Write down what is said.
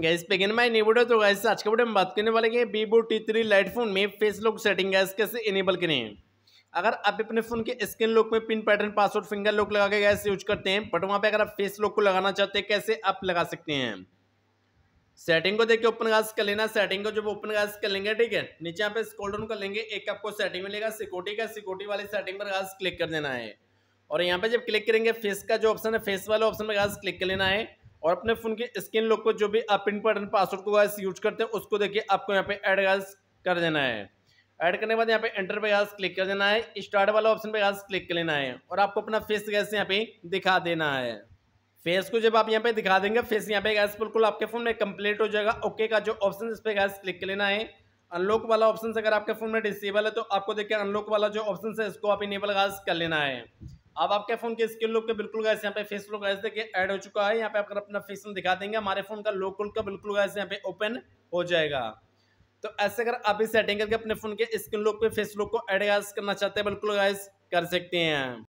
gas पेगन my new video तो guys आज के वीडियो में बात करने वाले हैं Vivo T three lite phone में फेस लॉक सेटिंग गैस कैसे इनेबल करें अगर आप अपने फोन के स्क्रीन लॉक में pin pattern password finger lock लगा के गैस यूज करते हैं बट वहाँ पे अगर आप फेस लॉक को लगाना चाहते हैं कैसे आप लगा सकते हैं सेटिंग को देखिए ओपन गैस कर लेना सेटिंग को जब ओपन गैस कर लेंगे ठीक है नीचे यहाँ पे डाउन कर लेंगे एक आपको सेटिंग मिलेगा सिक्योरिटी का सिक्योरिटी वाली सेटिंग पर गैस क्लिक कर देना है और यहाँ पे जब क्लिक करेंगे फेस का जो ऑप्शन है फेस वाले ऑप्शन पर गैस क्लिक कर लेना है और अपने फ़ोन के स्क्रीन लॉक को जो भी आप पिन पर पासवर्ड को गैस यूज करते हैं उसको देखिए आपको यहाँ पे ऐड गैस कर देना है ऐड करने के बाद यहाँ पे एंटर पे गैस क्लिक कर देना है स्टार्ट वाला ऑप्शन पे गैस क्लिक कर लेना है और आपको अपना फेस गैस यहाँ पे दिखा देना है फेस को जब आप यहाँ पे दिखा देंगे फेस यहाँ पे गैस बिल्कुल आपके फ़ोन में कंप्लीट हो जाएगा ओके का जो ऑप्शन इस पर गैस क्लिक कर लेना है अनलॉक वाला ऑप्शन अगर आपके फ़ोन में डिसेबल है तो आपको देखिए अनलॉक वाला जो ऑप्शन है इसको आप इनेबल गैस कर लेना है अब आपके फोन के स्क्रीन लुक के बिल्कुल गैस यहाँ पे फेस लुक गैस देखिए ऐड हो चुका है यहाँ पे आप अपना फेस दिखा देंगे हमारे फोन का लुक का बिल्कुल गैस यहाँ पे ओपन हो जाएगा तो ऐसे अगर आप इस सेटिंग करके अपने फोन के स्क्रीन लुक पे फेस लुक को ऐड करना चाहते हैं बिल्कुल गैस कर सकते हैं